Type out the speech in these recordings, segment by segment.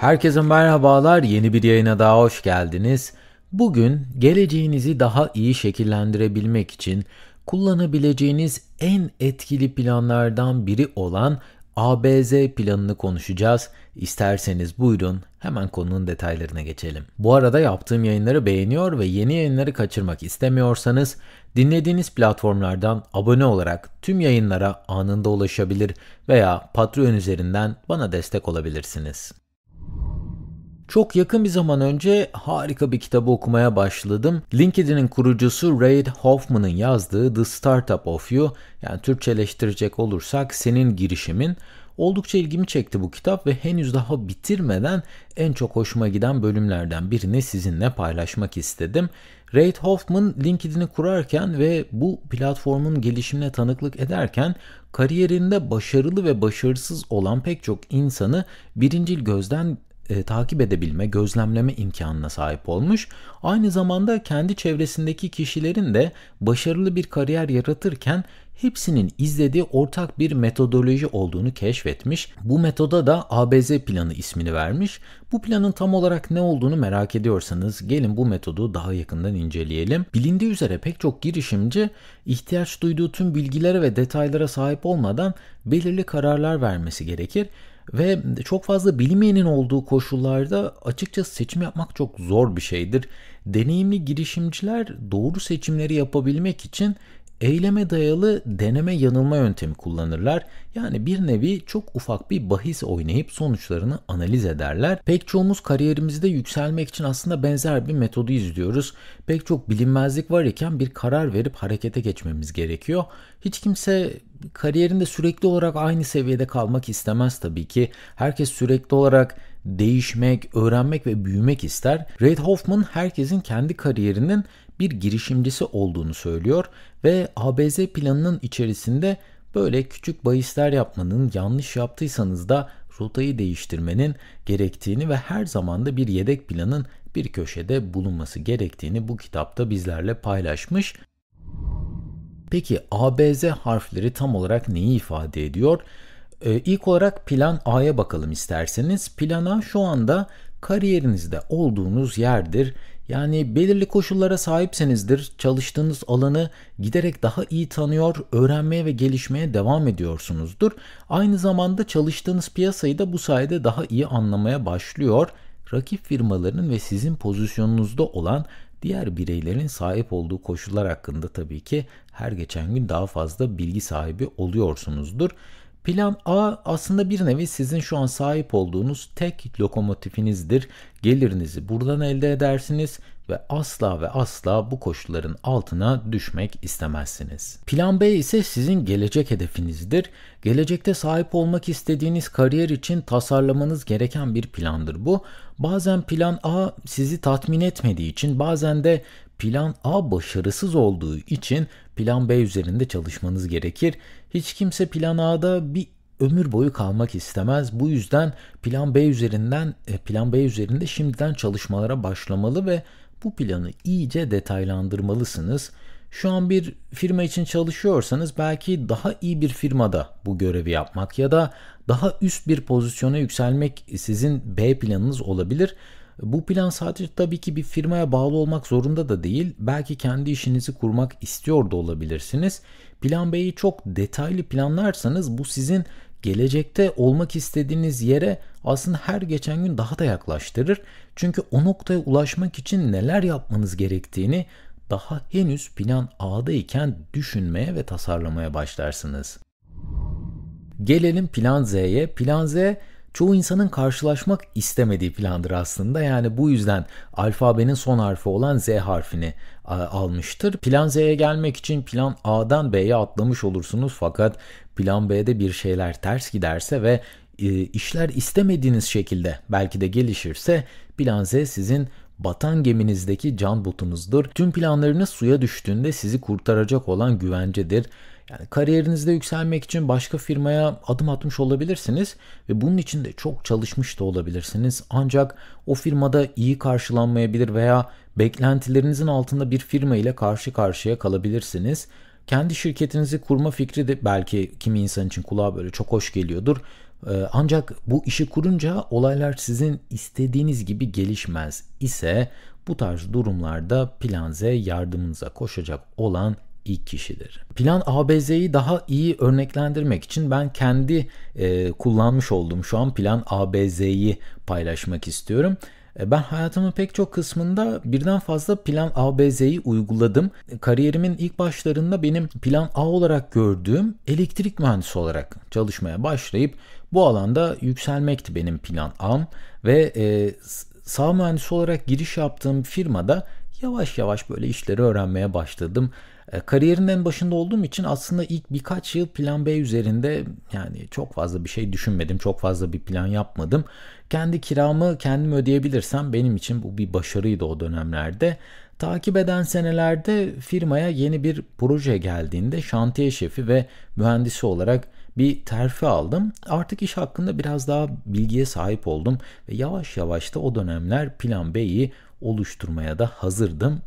Herkese merhabalar. Yeni bir yayına daha hoş geldiniz. Bugün geleceğinizi daha iyi şekillendirebilmek için kullanabileceğiniz en etkili planlardan biri olan ABZ planını konuşacağız. İsterseniz buyurun hemen konunun detaylarına geçelim. Bu arada yaptığım yayınları beğeniyor ve yeni yayınları kaçırmak istemiyorsanız dinlediğiniz platformlardan abone olarak tüm yayınlara anında ulaşabilir veya Patreon üzerinden bana destek olabilirsiniz. Çok yakın bir zaman önce harika bir kitabı okumaya başladım. LinkedIn'in kurucusu Reid Hoffman'ın yazdığı The Startup of You yani Türkçeleştirecek olursak senin girişimin Oldukça ilgimi çekti bu kitap ve henüz daha bitirmeden en çok hoşuma giden bölümlerden birini sizinle paylaşmak istedim. Reid Hoffman LinkedIn'i kurarken ve bu platformun gelişimine tanıklık ederken kariyerinde başarılı ve başarısız olan pek çok insanı birincil gözden e, takip edebilme, gözlemleme imkanına sahip olmuş. Aynı zamanda kendi çevresindeki kişilerin de başarılı bir kariyer yaratırken hepsinin izlediği ortak bir metodoloji olduğunu keşfetmiş. Bu metoda da ABZ planı ismini vermiş. Bu planın tam olarak ne olduğunu merak ediyorsanız gelin bu metodu daha yakından inceleyelim. Bilindiği üzere pek çok girişimci ihtiyaç duyduğu tüm bilgilere ve detaylara sahip olmadan belirli kararlar vermesi gerekir ve çok fazla bilinmeyenin olduğu koşullarda açıkçası seçim yapmak çok zor bir şeydir. Deneyimli girişimciler doğru seçimleri yapabilmek için Eyleme dayalı deneme yanılma yöntemi kullanırlar. Yani bir nevi çok ufak bir bahis oynayıp sonuçlarını analiz ederler. Pek çoğumuz kariyerimizde yükselmek için aslında benzer bir metodu izliyoruz. Pek çok bilinmezlik var iken bir karar verip harekete geçmemiz gerekiyor. Hiç kimse kariyerinde sürekli olarak aynı seviyede kalmak istemez tabii ki. Herkes sürekli olarak değişmek, öğrenmek ve büyümek ister. Red Hoffman herkesin kendi kariyerinin bir girişimcisi olduğunu söylüyor ve ABZ planının içerisinde böyle küçük bahisler yapmanın yanlış yaptıysanız da rotayı değiştirmenin gerektiğini ve her zaman da bir yedek planın bir köşede bulunması gerektiğini bu kitapta bizlerle paylaşmış. Peki ABZ harfleri tam olarak neyi ifade ediyor? Ee, ilk olarak plan A'ya bakalım isterseniz. Plana şu anda kariyerinizde olduğunuz yerdir. Yani belirli koşullara sahipsenizdir çalıştığınız alanı giderek daha iyi tanıyor, öğrenmeye ve gelişmeye devam ediyorsunuzdur. Aynı zamanda çalıştığınız piyasayı da bu sayede daha iyi anlamaya başlıyor. Rakip firmaların ve sizin pozisyonunuzda olan diğer bireylerin sahip olduğu koşullar hakkında tabii ki her geçen gün daha fazla bilgi sahibi oluyorsunuzdur. Plan A aslında bir nevi sizin şu an sahip olduğunuz tek lokomotifinizdir. Gelirinizi buradan elde edersiniz ve asla ve asla bu koşulların altına düşmek istemezsiniz. Plan B ise sizin gelecek hedefinizdir. Gelecekte sahip olmak istediğiniz kariyer için tasarlamanız gereken bir plandır bu. Bazen plan A sizi tatmin etmediği için bazen de plan A başarısız olduğu için plan B üzerinde çalışmanız gerekir. Hiç kimse plan A'da bir ömür boyu kalmak istemez. Bu yüzden plan B üzerinden e, plan B üzerinde şimdiden çalışmalara başlamalı ve bu planı iyice detaylandırmalısınız. Şu an bir firma için çalışıyorsanız belki daha iyi bir firmada bu görevi yapmak ya da daha üst bir pozisyona yükselmek sizin B planınız olabilir. Bu plan sadece tabii ki bir firmaya bağlı olmak zorunda da değil. Belki kendi işinizi kurmak istiyor da olabilirsiniz. Plan B'yi çok detaylı planlarsanız bu sizin gelecekte olmak istediğiniz yere aslında her geçen gün daha da yaklaştırır. Çünkü o noktaya ulaşmak için neler yapmanız gerektiğini daha henüz plan A'dayken düşünmeye ve tasarlamaya başlarsınız. Gelelim plan Z'ye. Plan Z çoğu insanın karşılaşmak istemediği plandır aslında. Yani bu yüzden alfabenin son harfi olan Z harfini almıştır. Plan Z'ye gelmek için plan A'dan B'ye atlamış olursunuz fakat plan B'de bir şeyler ters giderse ve e, işler istemediğiniz şekilde belki de gelişirse plan Z sizin batan geminizdeki can butunuzdur, Tüm planlarınız suya düştüğünde sizi kurtaracak olan güvencedir. Yani kariyerinizde yükselmek için başka firmaya adım atmış olabilirsiniz ve bunun için de çok çalışmış da olabilirsiniz. Ancak o firmada iyi karşılanmayabilir veya beklentilerinizin altında bir firma ile karşı karşıya kalabilirsiniz. Kendi şirketinizi kurma fikri de belki kimi insan için kulağa böyle çok hoş geliyordur. Ee, ancak bu işi kurunca olaylar sizin istediğiniz gibi gelişmez ise bu tarz durumlarda Plan Z yardımınıza koşacak olan ilk kişidir. Plan ABZ'yi daha iyi örneklendirmek için ben kendi e, kullanmış olduğum şu an plan ABZ'yi paylaşmak istiyorum. E, ben hayatımın pek çok kısmında birden fazla plan ABZ'yi uyguladım. Kariyerimin ilk başlarında benim plan A olarak gördüğüm elektrik mühendisi olarak çalışmaya başlayıp bu alanda yükselmekti benim plan A'm ve e, sağ mühendisi olarak giriş yaptığım firmada yavaş yavaş böyle işleri öğrenmeye başladım. E, Kariyerin en başında olduğum için aslında ilk birkaç yıl plan B üzerinde yani çok fazla bir şey düşünmedim. Çok fazla bir plan yapmadım. Kendi kiramı kendim ödeyebilirsem benim için bu bir başarıydı o dönemlerde. Takip eden senelerde firmaya yeni bir proje geldiğinde şantiye şefi ve mühendisi olarak bir terfi aldım. Artık iş hakkında biraz daha bilgiye sahip oldum ve yavaş yavaş da o dönemler plan B'yi oluşturmaya da hazırdım.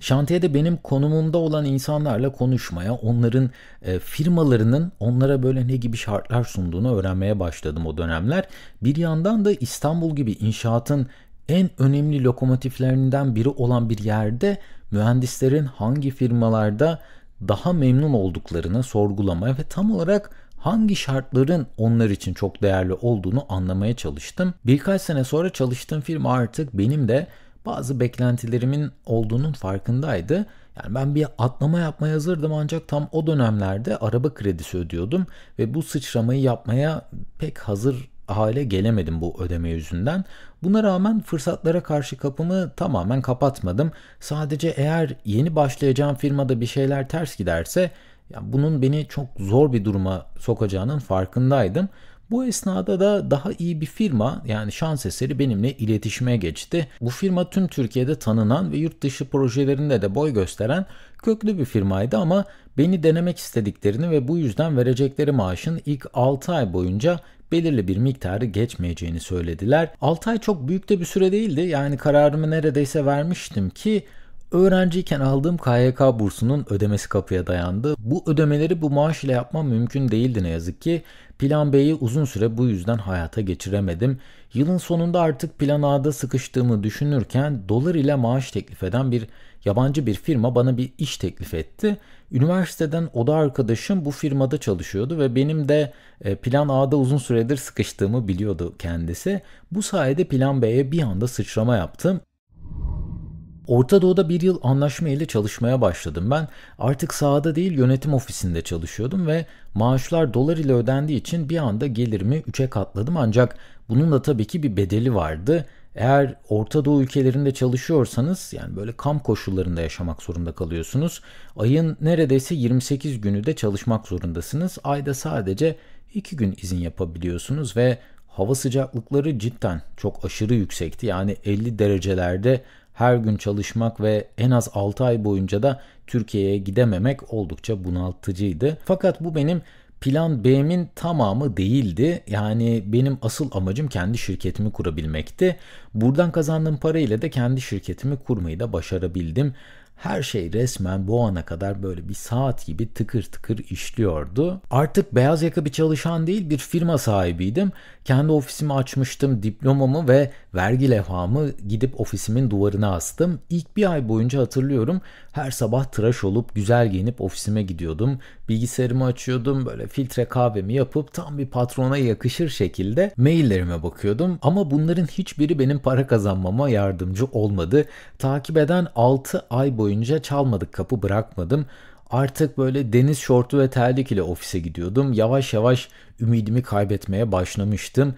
Şantiyede benim konumumda olan insanlarla konuşmaya, onların e, firmalarının onlara böyle ne gibi şartlar sunduğunu öğrenmeye başladım o dönemler. Bir yandan da İstanbul gibi inşaatın en önemli lokomotiflerinden biri olan bir yerde mühendislerin hangi firmalarda daha memnun olduklarını sorgulamaya ve tam olarak hangi şartların onlar için çok değerli olduğunu anlamaya çalıştım. Birkaç sene sonra çalıştığım firma artık benim de bazı beklentilerimin olduğunun farkındaydı. Yani ben bir atlama yapmaya hazırdım ancak tam o dönemlerde araba kredisi ödüyordum ve bu sıçramayı yapmaya pek hazır hale gelemedim bu ödeme yüzünden. Buna rağmen fırsatlara karşı kapımı tamamen kapatmadım. Sadece eğer yeni başlayacağım firmada bir şeyler ters giderse yani bunun beni çok zor bir duruma sokacağının farkındaydım. Bu esnada da daha iyi bir firma yani şans eseri benimle iletişime geçti. Bu firma tüm Türkiye'de tanınan ve yurt dışı projelerinde de boy gösteren köklü bir firmaydı ama beni denemek istediklerini ve bu yüzden verecekleri maaşın ilk 6 ay boyunca belirli bir miktarı geçmeyeceğini söylediler. 6 ay çok büyük de bir süre değildi. Yani kararımı neredeyse vermiştim ki Öğrenciyken aldığım KYK bursunun ödemesi kapıya dayandı. Bu ödemeleri bu maaş ile yapmam mümkün değildi ne yazık ki. Plan B'yi uzun süre bu yüzden hayata geçiremedim. Yılın sonunda artık Plan A'da sıkıştığımı düşünürken dolar ile maaş teklif eden bir yabancı bir firma bana bir iş teklif etti. Üniversiteden oda arkadaşım bu firmada çalışıyordu ve benim de e, Plan A'da uzun süredir sıkıştığımı biliyordu kendisi. Bu sayede Plan B'ye bir anda sıçrama yaptım. Orta Doğu'da bir yıl anlaşma ile çalışmaya başladım. Ben artık sahada değil yönetim ofisinde çalışıyordum ve maaşlar dolar ile ödendiği için bir anda gelirimi 3'e katladım ancak bunun da tabii ki bir bedeli vardı. Eğer Orta Doğu ülkelerinde çalışıyorsanız yani böyle kamp koşullarında yaşamak zorunda kalıyorsunuz. Ayın neredeyse 28 günü de çalışmak zorundasınız. Ayda sadece 2 gün izin yapabiliyorsunuz ve hava sıcaklıkları cidden çok aşırı yüksekti. Yani 50 derecelerde her gün çalışmak ve en az 6 ay boyunca da Türkiye'ye gidememek oldukça bunaltıcıydı. Fakat bu benim plan B'min tamamı değildi. Yani benim asıl amacım kendi şirketimi kurabilmekti. Buradan kazandığım parayla da kendi şirketimi kurmayı da başarabildim. Her şey resmen bu ana kadar böyle bir saat gibi tıkır tıkır işliyordu. Artık beyaz yaka bir çalışan değil bir firma sahibiydim. Kendi ofisimi açmıştım, diplomamı ve vergi levhamı gidip ofisimin duvarına astım. İlk bir ay boyunca hatırlıyorum her sabah tıraş olup güzel giyinip ofisime gidiyordum. Bilgisayarımı açıyordum böyle filtre kahvemi yapıp tam bir patrona yakışır şekilde maillerime bakıyordum. Ama bunların hiçbiri benim para kazanmama yardımcı olmadı. Takip eden 6 ay boyunca çalmadık kapı bırakmadım. Artık böyle deniz şortu ve terlik ile ofise gidiyordum. Yavaş yavaş ümidimi kaybetmeye başlamıştım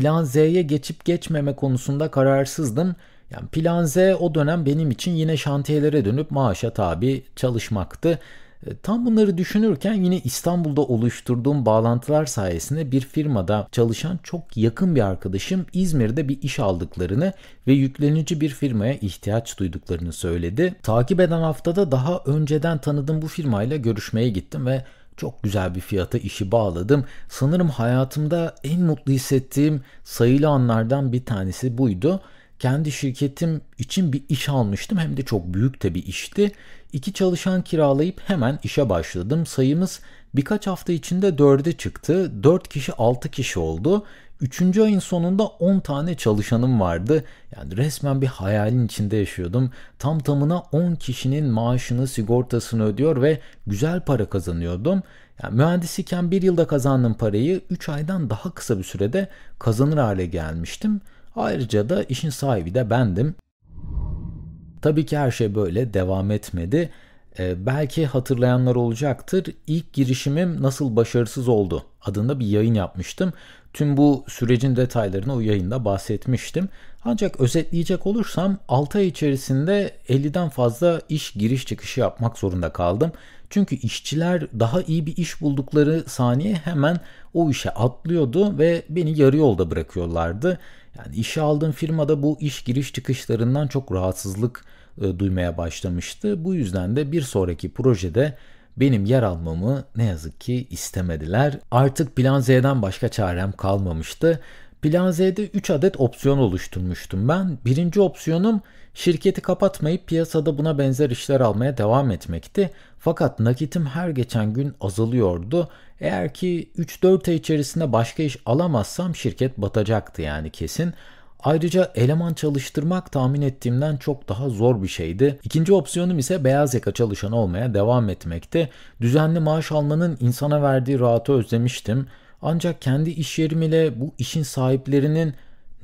Plan Z'ye geçip geçmeme konusunda kararsızdım. Yani plan Z o dönem benim için yine şantiyelere dönüp maaşa tabi çalışmaktı. E, tam bunları düşünürken yine İstanbul'da oluşturduğum bağlantılar sayesinde bir firmada çalışan çok yakın bir arkadaşım İzmir'de bir iş aldıklarını ve yüklenici bir firmaya ihtiyaç duyduklarını söyledi. Takip eden haftada daha önceden tanıdığım bu firmayla görüşmeye gittim ve çok güzel bir fiyata işi bağladım. Sanırım hayatımda en mutlu hissettiğim sayılı anlardan bir tanesi buydu kendi şirketim için bir iş almıştım. Hem de çok büyük de bir işti. İki çalışan kiralayıp hemen işe başladım. Sayımız birkaç hafta içinde dörde çıktı. Dört kişi altı kişi oldu. Üçüncü ayın sonunda 10 tane çalışanım vardı. Yani resmen bir hayalin içinde yaşıyordum. Tam tamına 10 kişinin maaşını, sigortasını ödüyor ve güzel para kazanıyordum. Yani mühendis iken bir yılda kazandığım parayı 3 aydan daha kısa bir sürede kazanır hale gelmiştim. Ayrıca da işin sahibi de bendim. Tabii ki her şey böyle devam etmedi. Ee, belki hatırlayanlar olacaktır. İlk girişimim Nasıl Başarısız Oldu adında bir yayın yapmıştım. Tüm bu sürecin detaylarını o yayında bahsetmiştim. Ancak özetleyecek olursam 6 ay içerisinde 50'den fazla iş giriş çıkışı yapmak zorunda kaldım. Çünkü işçiler daha iyi bir iş buldukları saniye hemen o işe atlıyordu ve beni yarı yolda bırakıyorlardı. Yani işe aldığım firmada bu iş giriş çıkışlarından çok rahatsızlık e, duymaya başlamıştı. Bu yüzden de bir sonraki projede benim yer almamı ne yazık ki istemediler. Artık Plan Z'den başka çarem kalmamıştı. Plan Z'de 3 adet opsiyon oluşturmuştum ben. Birinci opsiyonum şirketi kapatmayıp piyasada buna benzer işler almaya devam etmekti. Fakat nakitim her geçen gün azalıyordu eğer ki 3-4 ay içerisinde başka iş alamazsam şirket batacaktı yani kesin. Ayrıca eleman çalıştırmak tahmin ettiğimden çok daha zor bir şeydi. İkinci opsiyonum ise beyaz yaka çalışan olmaya devam etmekti. Düzenli maaş almanın insana verdiği rahatı özlemiştim. Ancak kendi iş yerim ile bu işin sahiplerinin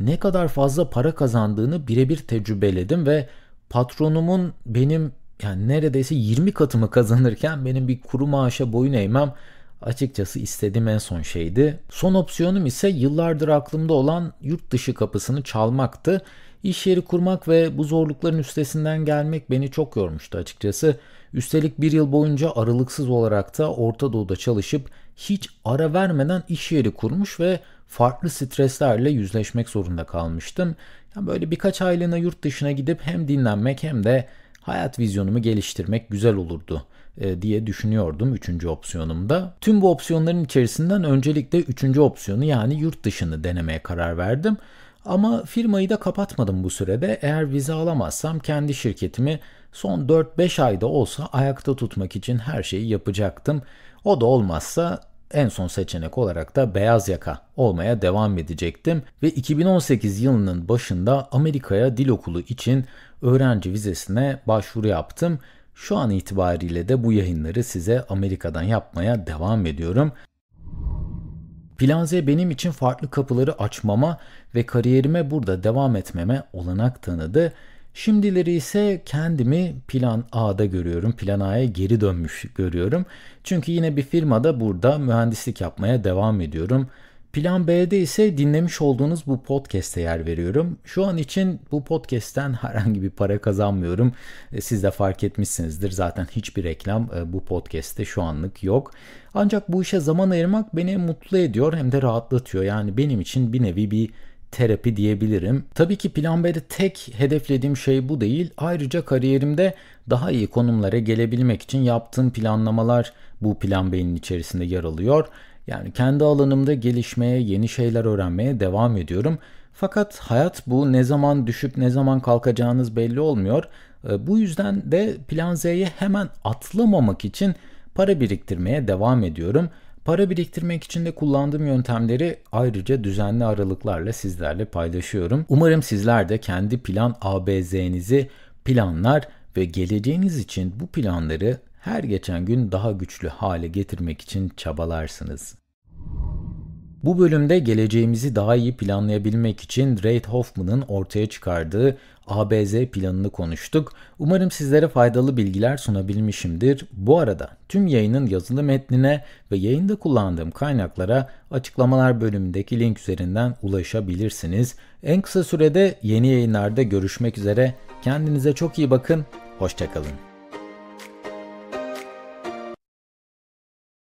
ne kadar fazla para kazandığını birebir tecrübeledim ve patronumun benim yani neredeyse 20 katımı kazanırken benim bir kuru maaşa boyun eğmem açıkçası istediğim en son şeydi. Son opsiyonum ise yıllardır aklımda olan yurt dışı kapısını çalmaktı. İş yeri kurmak ve bu zorlukların üstesinden gelmek beni çok yormuştu açıkçası. Üstelik bir yıl boyunca aralıksız olarak da Orta Doğu'da çalışıp hiç ara vermeden iş yeri kurmuş ve farklı streslerle yüzleşmek zorunda kalmıştım. Yani böyle birkaç aylığına yurt dışına gidip hem dinlenmek hem de hayat vizyonumu geliştirmek güzel olurdu e, diye düşünüyordum üçüncü opsiyonumda. Tüm bu opsiyonların içerisinden öncelikle üçüncü opsiyonu yani yurt dışını denemeye karar verdim. Ama firmayı da kapatmadım bu sürede. Eğer vize alamazsam kendi şirketimi son 4-5 ayda olsa ayakta tutmak için her şeyi yapacaktım. O da olmazsa en son seçenek olarak da beyaz yaka olmaya devam edecektim ve 2018 yılının başında Amerika'ya dil okulu için öğrenci vizesine başvuru yaptım şu an itibariyle de bu yayınları size Amerika'dan yapmaya devam ediyorum. Planze benim için farklı kapıları açmama ve kariyerime burada devam etmeme olanak tanıdı. Şimdileri ise kendimi plan A'da görüyorum. Plan A'ya geri dönmüş görüyorum. Çünkü yine bir firmada burada mühendislik yapmaya devam ediyorum. Plan B'de ise dinlemiş olduğunuz bu podcast'e yer veriyorum. Şu an için bu podcast'ten herhangi bir para kazanmıyorum. E, siz de fark etmişsinizdir. Zaten hiçbir reklam e, bu podcast'te şu anlık yok. Ancak bu işe zaman ayırmak beni mutlu ediyor hem de rahatlatıyor. Yani benim için bir nevi bir terapi diyebilirim. Tabii ki Plan B'de tek hedeflediğim şey bu değil. Ayrıca kariyerimde daha iyi konumlara gelebilmek için yaptığım planlamalar bu Plan B'nin içerisinde yer alıyor. Yani kendi alanımda gelişmeye, yeni şeyler öğrenmeye devam ediyorum. Fakat hayat bu ne zaman düşüp ne zaman kalkacağınız belli olmuyor. Ee, bu yüzden de plan Z'ye hemen atlamamak için para biriktirmeye devam ediyorum. Para biriktirmek için de kullandığım yöntemleri ayrıca düzenli aralıklarla sizlerle paylaşıyorum. Umarım sizler de kendi plan ABZ'nizi planlar ve geleceğiniz için bu planları her geçen gün daha güçlü hale getirmek için çabalarsınız. Bu bölümde geleceğimizi daha iyi planlayabilmek için Reid Hoffman'ın ortaya çıkardığı ABZ planını konuştuk. Umarım sizlere faydalı bilgiler sunabilmişimdir. Bu arada tüm yayının yazılı metnine ve yayında kullandığım kaynaklara açıklamalar bölümündeki link üzerinden ulaşabilirsiniz. En kısa sürede yeni yayınlarda görüşmek üzere. Kendinize çok iyi bakın. Hoşçakalın.